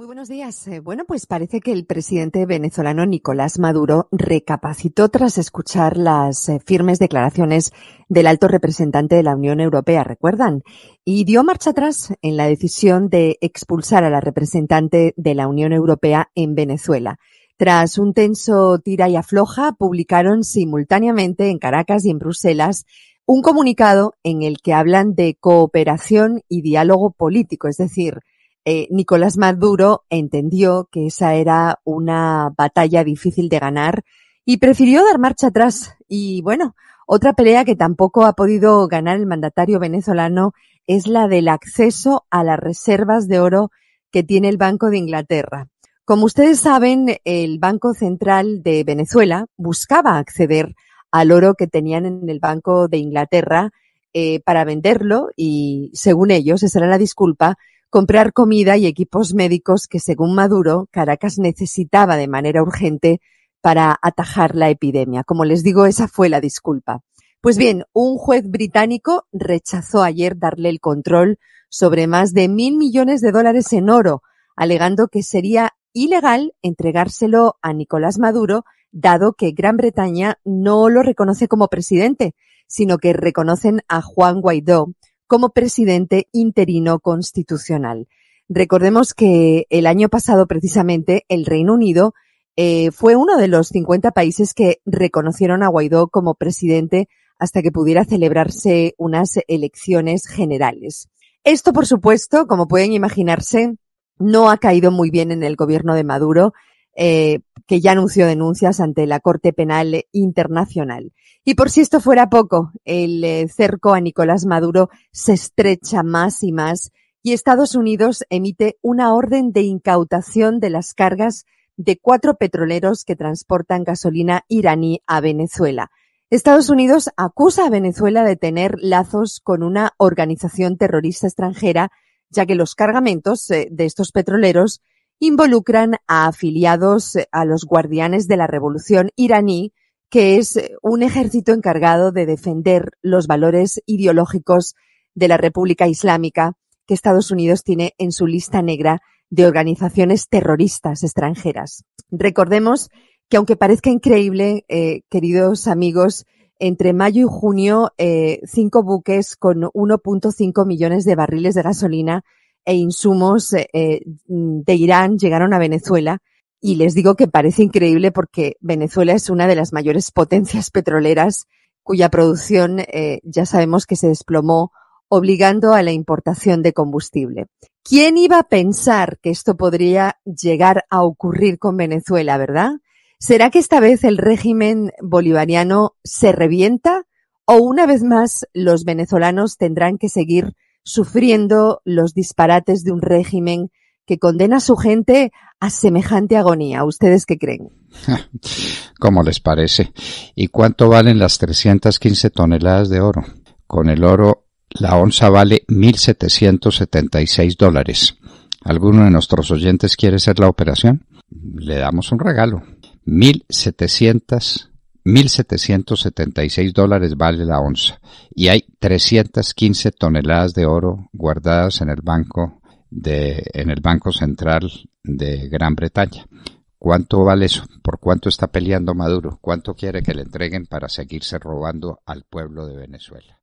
Muy buenos días. Eh, bueno, pues parece que el presidente venezolano Nicolás Maduro recapacitó tras escuchar las eh, firmes declaraciones del alto representante de la Unión Europea, recuerdan, y dio marcha atrás en la decisión de expulsar a la representante de la Unión Europea en Venezuela. Tras un tenso tira y afloja, publicaron simultáneamente en Caracas y en Bruselas un comunicado en el que hablan de cooperación y diálogo político, es decir, eh, Nicolás Maduro entendió que esa era una batalla difícil de ganar y prefirió dar marcha atrás. Y bueno, otra pelea que tampoco ha podido ganar el mandatario venezolano es la del acceso a las reservas de oro que tiene el Banco de Inglaterra. Como ustedes saben, el Banco Central de Venezuela buscaba acceder al oro que tenían en el Banco de Inglaterra eh, para venderlo y, según ellos, esa era la disculpa, comprar comida y equipos médicos que, según Maduro, Caracas necesitaba de manera urgente para atajar la epidemia. Como les digo, esa fue la disculpa. Pues bien, un juez británico rechazó ayer darle el control sobre más de mil millones de dólares en oro, alegando que sería ilegal entregárselo a Nicolás Maduro, dado que Gran Bretaña no lo reconoce como presidente, sino que reconocen a Juan Guaidó como presidente interino constitucional. Recordemos que el año pasado, precisamente, el Reino Unido eh, fue uno de los 50 países que reconocieron a Guaidó como presidente hasta que pudiera celebrarse unas elecciones generales. Esto, por supuesto, como pueden imaginarse, no ha caído muy bien en el gobierno de Maduro, eh, que ya anunció denuncias ante la Corte Penal Internacional. Y por si esto fuera poco, el eh, cerco a Nicolás Maduro se estrecha más y más y Estados Unidos emite una orden de incautación de las cargas de cuatro petroleros que transportan gasolina iraní a Venezuela. Estados Unidos acusa a Venezuela de tener lazos con una organización terrorista extranjera, ya que los cargamentos eh, de estos petroleros involucran a afiliados eh, a los guardianes de la revolución iraní, que es eh, un ejército encargado de defender los valores ideológicos de la República Islámica que Estados Unidos tiene en su lista negra de organizaciones terroristas extranjeras. Recordemos que aunque parezca increíble, eh, queridos amigos, entre mayo y junio, cinco buques con 1.5 millones de barriles de gasolina e insumos eh, eh, de Irán llegaron a Venezuela. Y les digo que parece increíble porque Venezuela es una de las mayores potencias petroleras cuya producción eh, ya sabemos que se desplomó obligando a la importación de combustible. ¿Quién iba a pensar que esto podría llegar a ocurrir con Venezuela, verdad? ¿Será que esta vez el régimen bolivariano se revienta o una vez más los venezolanos tendrán que seguir sufriendo los disparates de un régimen que condena a su gente a semejante agonía. ¿Ustedes qué creen? ¿Cómo les parece? ¿Y cuánto valen las 315 toneladas de oro? Con el oro, la onza vale 1.776 dólares. ¿Alguno de nuestros oyentes quiere hacer la operación? Le damos un regalo. 1.776 1.776 dólares vale la onza y hay 315 toneladas de oro guardadas en el banco de, en el banco central de Gran Bretaña. ¿Cuánto vale eso? ¿Por cuánto está peleando Maduro? ¿Cuánto quiere que le entreguen para seguirse robando al pueblo de Venezuela?